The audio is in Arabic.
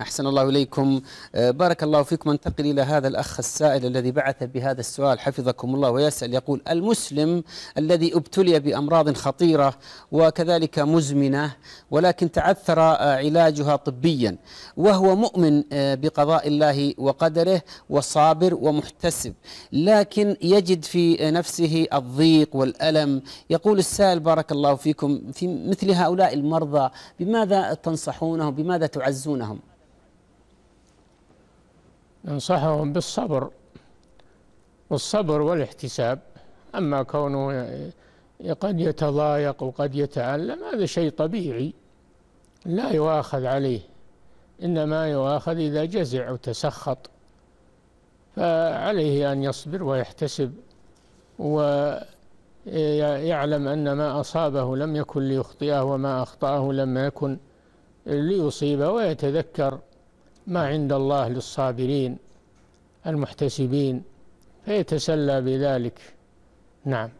أحسن الله إليكم آه، بارك الله فيكم أنتقل إلى هذا الأخ السائل الذي بعث بهذا السؤال حفظكم الله ويسأل يقول المسلم الذي ابتلي بأمراض خطيرة وكذلك مزمنة ولكن تعثر آه، علاجها طبيا وهو مؤمن آه، بقضاء الله وقدره وصابر ومحتسب لكن يجد في نفسه الضيق والألم يقول السائل بارك الله فيكم في مثل هؤلاء المرضى بماذا تنصحونهم بماذا تعزونهم أنصحهم بالصبر والصبر والاحتساب أما كونه قد يتضايق وقد يتعلم هذا شيء طبيعي لا يؤاخذ عليه إنما يؤاخذ إذا جزع وتسخط فعليه أن يصبر ويحتسب ويعلم أن ما أصابه لم يكن ليخطئه وما أخطأه لم يكن ليصيبه ويتذكر ما عند الله للصابرين المحتسبين فيتسلى بذلك نعم